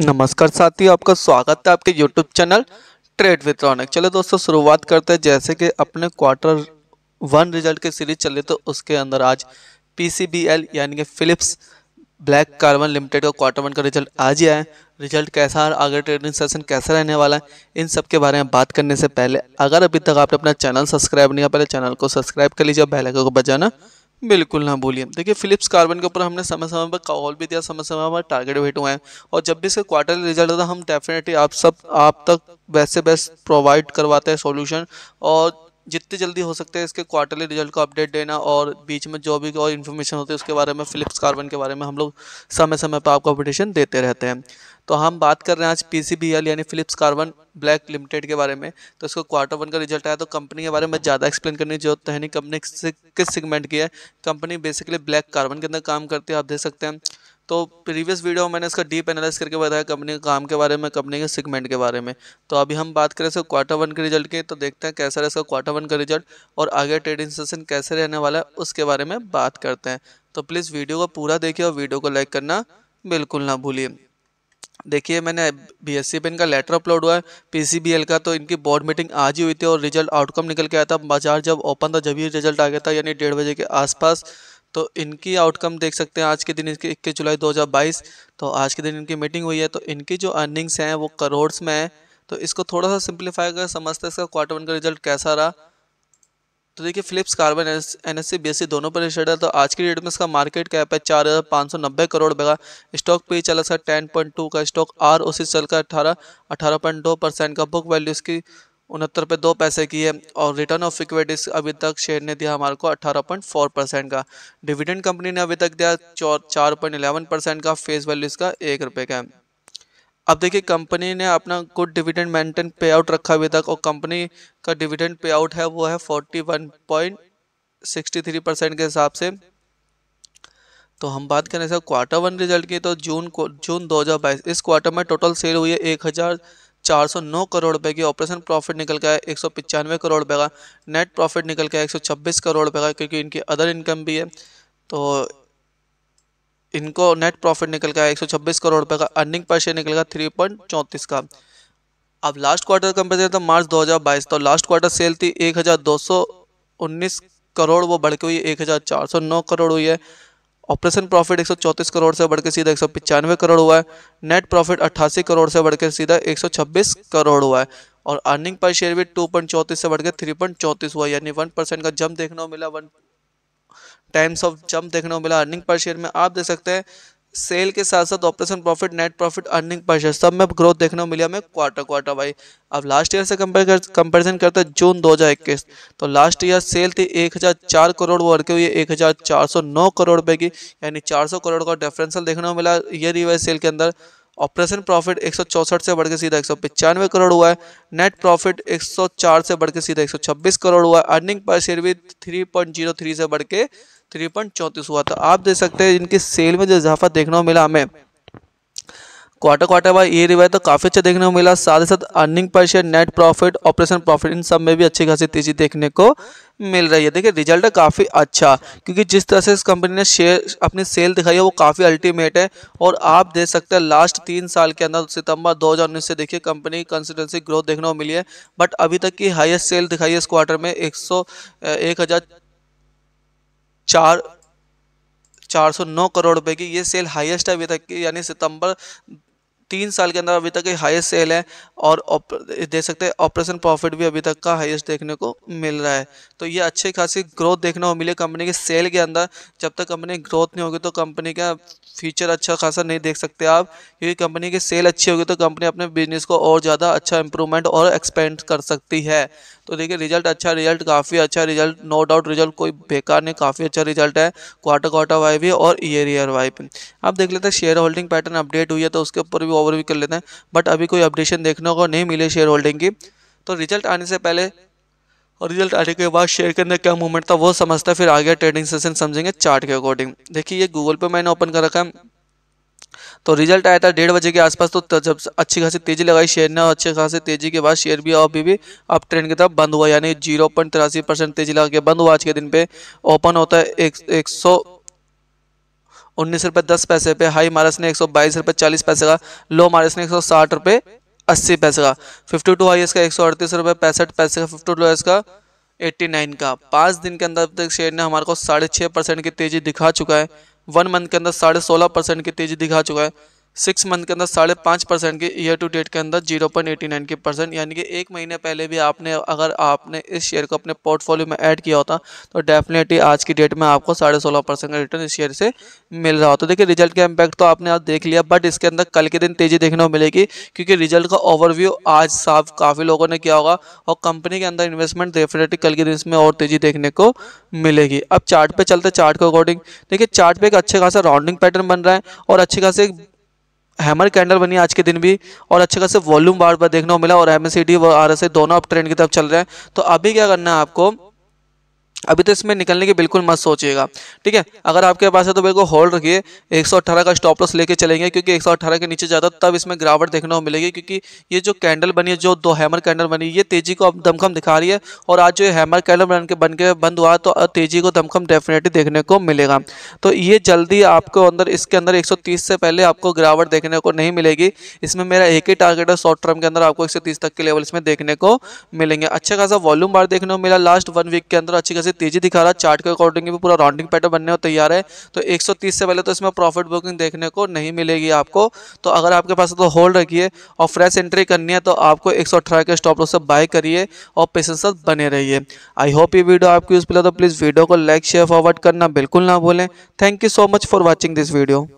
नमस्कार साथियों आपका स्वागत है आपके YouTube channel trade with Raunak चलो दोस्तों शुरुआत करते हैं जैसे कि अपने क्वार्टर वन रिजल्ट की सीरीज चल रही तो उसके अंदर आज पीसीबीएल यानी कि फिलिप्स ब्लैक कार्बन लिमिटेड का क्वार्टर वन का रिजल्ट आज ही आया है रिजल्ट कैसा है आगे ट्रेडिंग सेशन कैसा रहने वाला है इन सब के बारे में बात करने से पहले अगर अभी तक आपने अपना चैनल सब्सक्राइब नहीं किया पहले चैनल को सब्सक्राइब कर लीजिए और बैलकों को बजाना बिल्कुल ना बोलिए देखिए फिलिप्स कार्बन के ऊपर हमने समय समय पर कॉल भी दिया समय समय पर टारगेट वेट हुए हैं और जब भी इसका क्वार्टरली रिजल्ट होता है हम डेफिनेटली आप सब आप तक वैसे बेस्ट प्रोवाइड करवाते हैं सॉल्यूशन और जितनी जल्दी हो सकता है इसके क्वार्टरली रिजल्ट को अपडेट देना और बीच में जो भी और इन्फॉर्मेशन होती है उसके बारे में फिलिप्स कार्बन के बारे में हम लोग समय समय पर आपको अपडेशन देते रहते हैं तो हम बात कर रहे हैं आज पी सी बी एल यानी फिलिप्स कार्बन ब्लैक लिमिटेड के बारे में तो इसको क्वार्टर वन का रिजल्ट आया तो कंपनी के बारे में ज़्यादा एक्सप्लेन करने की जरूरत तो है नहीं कंपनी किस सेगमेंट की है कंपनी बेसिकली ब्लैक कार्बन के अंदर काम करती है आप देख सकते हैं तो प्रीवियस वीडियो में मैंने इसका डीप एनालिस करके बताया कंपनी के काम के बारे में कंपनी के सेगमेंट के बारे में तो अभी हम बात करें इसका क्वार्टर वन के रिजल्ट के तो देखते हैं कैसा रहा इसका क्वार्टर वन का रिजल्ट और आगे ट्रेडिंग सेशन कैसे रहने वाला है उसके बारे में बात करते हैं तो प्लीज़ वीडियो को पूरा देखिए और वीडियो को लाइक करना बिल्कुल ना भूलिए देखिए मैंने बी एस सी इनका लेटर अपलोड हुआ है पी सी बी एल का तो इनकी बोर्ड मीटिंग आज ही हुई थी और रिजल्ट आउटकम निकल के आया था बाजार जब ओपन था जब ही रिजल्ट आ गया था यानी डेढ़ बजे के आसपास तो इनकी आउटकम देख सकते हैं आज के दिन इसके इक्कीस जुलाई 2022 तो आज के दिन इनकी मीटिंग हुई है तो इनकी जो अर्निंग्स हैं वो करोड़्स में है तो इसको थोड़ा सा सिंप्लीफाई कर समझते हैं इसका क्वार्टर वन का रिजल्ट कैसा रहा तो देखिए Phillips carbon N S C दोनों पर रिशेड है तो आज की डेट में इसका मार्केट कैप है चार हज़ार पाँच सौ नब्बे करोड़ बेगा स्टॉक पे चला सर टेन पॉइंट टू का स्टॉक आर ओ सी चल का अठारह अठारह पॉइंट दो परसेंट का बुक वैल्यू इसकी उनहत्तर रुपये दो पैसे की है और रिटर्न ऑफ इक्विटीज अभी तक शेयर ने दिया हमारे को अट्ठारह पॉइंट फोर परसेंट का डिविडेंड कंपनी ने अभी तक दिया चार पॉइंट इलेवन परसेंट का फेस वैल्यू इसका एक रुपये का है अब देखिए कंपनी ने अपना good dividend maintain pay out रखा अभी तक और कंपनी का डिविडेंड पे आउट है वो है फोर्टी के हिसाब से तो हम बात करें सर क्वार्टर वन रिजल्ट की तो जून जून दो इस क्वार्टर में टोटल सेल हुई है एक 409 करोड़ रुपए की ऑपरेशन प्रॉफिट निकल गया है एक करोड़ रुपए का नेट प्रॉफिट निकल गया है 126 करोड़ रुपए का क्योंकि इनकी अदर इनकम भी है तो इनको नेट प्रॉफिट निकल गया है 126 करोड़ रुपए का अर्निंग पर शेयर निकल गया थ्री का अब लास्ट क्वार्टर करें था तो मार्च 2022 तो लास्ट क्वार्टर सेल थी उन्नीस करोड़ वो बढ़ के हुई नौ करोड़ हुई है ऑपरेशन प्रॉफिट 134 करोड़ से बढ़कर सीधा एक करोड़ हुआ है नेट प्रॉफिट 88 करोड़ से बढ़कर सीधा 126 करोड़ हुआ है और अर्निंग पर शेयर भी टू पॉइंट चौंतीस से बढ़कर थ्री पॉइंट चौंतीस हुआ यानी वन परसेंट का जंप देखने को मिला वन टाइम्स ऑफ जंप देखने को मिला अर्निंग पर शेयर में आप देख सकते हैं सेल के साथ साथ operation profit net profit earning पर सब में ग्रोथ देखने को मिली हमें क्वार्टर क्वार्टर वाई अब लास्ट ईयर से कंपेयर कर कंपेरिजन करते हैं जून 2021 तो लास्ट ईयर सेल थी 1004 करोड़ वो अड़के हुई नौ करोड़ रुपए की यानी 400 करोड़ का डिफरेंसल देखने को मिला ईयर ईवाइज सेल के अंदर ऑपरेशन प्रॉफिट एक से बढ़ के सीधा एक करोड़ हुआ है नेट प्रॉफिट 104 से बढ़ के सीधा 126 करोड़ हुआ है अर्निंग पर शेयर भी 3.03 से बढ़ के थ्री हुआ था तो आप देख सकते हैं इनकी सेल में जो इजाफा देखने को मिला हमें क्वार्टर क्वार्टर बाद ये रिवाइज तो काफ़ी अच्छा देखने को मिला साथ ही साथ अर्निंग पर share net profit operation profit इन सब में भी अच्छी खासी तेजी देखने को मिल रही है देखिए रिजल्ट काफ़ी अच्छा क्योंकि जिस तरह से इस कंपनी ने शेयर अपनी सेल दिखाई है वो काफ़ी अल्टीमेट है और आप देख सकते हैं लास्ट तीन साल के अंदर सितंबर 2019 से देखिए कंपनी की कंसिस्टेंसी ग्रोथ देखने को मिली है बट अभी तक की हाईएस्ट सेल दिखाई है इस क्वार्टर में एक सौ एक हज़ार चार चार सौ नौ करोड़ रुपए की ये सेल हाईएस्ट है अभी तक की यानी सितंबर तीन साल के अंदर अभी तक हाईएस्ट सेल है और देख सकते हैं ऑपरेशन प्रॉफिट भी अभी तक का हाईएस्ट देखने को मिल रहा है तो ये अच्छी खासी ग्रोथ देखने को मिली कंपनी के सेल के अंदर जब तक कंपनी ग्रोथ नहीं होगी तो कंपनी का फ्यूचर अच्छा खासा नहीं देख सकते आप क्योंकि कंपनी की सेल अच्छी होगी तो कंपनी अपने बिजनेस को और ज़्यादा अच्छा इंप्रूवमेंट और एक्सपेंड कर सकती है तो देखिए रिजल्ट अच्छा रिजल्ट काफ़ी अच्छा रिजल्ट नो डाउट रिजल्ट कोई बेकार नहीं काफ़ी अच्छा रिजल्ट है क्वार्टर क्वार्टर वाई भी और ईयर ईयर वाई भी आप देख लेते हैं शेयर होल्डिंग पैटर्न अपडेट हुई है तो उसके ऊपर भी ओवर भी कर लेते हैं बट अभी कोई अपडेशन देखने को नहीं मिले शेयर होल्डिंग की तो रिजल्ट आने से पहले और रिजल्ट आने के बाद शेयर के अंदर क्या मूवमेंट था वो समझता है फिर आगे ट्रेडिंग सेशन समझेंगे चार्ट के अकॉर्डिंग देखिए ये गूगल पे मैंने ओपन कर रखा है तो रिजल्ट आया था डेढ़ बजे के आसपास तो जब अच्छी खासी तेजी लगाई शेयर ने और अच्छी खासी तेजी के बाद शेयर भी अभी भी अप ट्रेंड की तरफ बंद हुआ यानी जीरो पॉइंट तिरासी परसेंट तेजी लगा के बंद हुआ आज के दिन पे ओपन होता है एक, एक सौ उन्नीस रुपये दस पैसे पे हाई मारस ने एक सौ बाईस रुपये चालीस पैसे का लो मारस ने एक सौ साठ रुपये अस्सी पैसे का फिफ्टी टू हाई इसका एक सौ अड़तीस रुपये पैंसठ पैसे का फिफ्टी टू लो इसका एट्टी नाइन का पाँच दिन के अंदर अब तक शेयर ने हमारे को साढ़े छः परसेंट की तेज़ी दिखा चुका है वन मंथ के अंदर साढ़े सोलह परसेंट की तेज़ी दिखा चुका है सिक्स मंथ के अंदर साढ़े पाँच परसेंट के ईयर टू डेट के अंदर जीरो पॉइंट एटी नाइन के परसेंट यानी कि एक महीने पहले भी आपने अगर आपने इस शेयर को अपने पोर्टफोलियो में ऐड किया होता तो डेफिनेटली आज की डेट में आपको साढ़े सोलह परसेंट का रिटर्न इस शेयर से मिल रहा होता तो देखिए रिजल्ट का इम्पैक्ट तो आपने आज देख लिया बट इसके अंदर कल के दिन तेज़ी देखने को मिलेगी क्योंकि रिजल्ट का ओवरव्यू आज साफ काफ़ी लोगों ने किया होगा और कंपनी के अंदर इन्वेस्टमेंट डेफिनेटली कल के दिन इसमें और तेज़ी देखने को मिलेगी अब चार्ट पे चलते चार्ट के अकॉर्डिंग देखिए चार्ट पे एक अच्छे खासा राउंडिंग पैटर्न बन रहा है और अच्छे खासे हैमर कैंडल बनी आज के दिन भी और अच्छे खासे वॉल्यूम बार बार देखने को मिला और एम एस सी डी और आर एस दोनों अब ट्रेंड की तरफ चल रहे हैं तो अभी क्या करना है आपको अभी तो इसमें निकलने की बिल्कुल मत सोचिएगा ठीक है अगर आपके पास है तो बिल्कुल होल्ड रखिए 118 का स्टॉप लॉस लेके चलेंगे क्योंकि 118 के नीचे ज़्यादा तब इसमें गिरावट देखने को मिलेगी क्योंकि ये जो कैंडल बनी है जो दो हैमर कैंडल बनी ये तेज़ी को अब दमखम दिखा रही है और आज जो हैमर कैंडल बन के बन के बंद हुआ तो तेज़ी को दमखम डेफिनेटली देखने को मिलेगा तो ये जल्दी आपको अंदर इसके अंदर 130 से पहले आपको गिरावट देखने को नहीं मिलेगी इसमें मेरा एक ही टारगेट है शॉर्ट टर्म के अंदर आपको 130 तक के लेवल इसमें देखने को मिलेंगे अच्छा खासा वॉल्यूम बार देखने को मिला लास्ट वन वीक के अंदर अच्छी खासी तेजी दिखा रहा है चार्ट के अकॉर्डिंग भी पूरा राउंडिंग पैटर्न बनने को तैयार है तो 130 से पहले तो इसमें प्रॉफिट बुकिंग देखने को नहीं मिलेगी आपको तो अगर आपके पास तो होल्ड रखिए और फ्रेश एंट्री करनी है तो आपको एक के स्टॉप लॉस से बाय करिए और पेशेंस बने रहिए आई होप ये वीडियो आपको यूज़ है तो प्लीज़ वीडियो को लाइक शेयर फॉरवर्ड करना बिल्कुल ना भूलें thank you so much for watching this video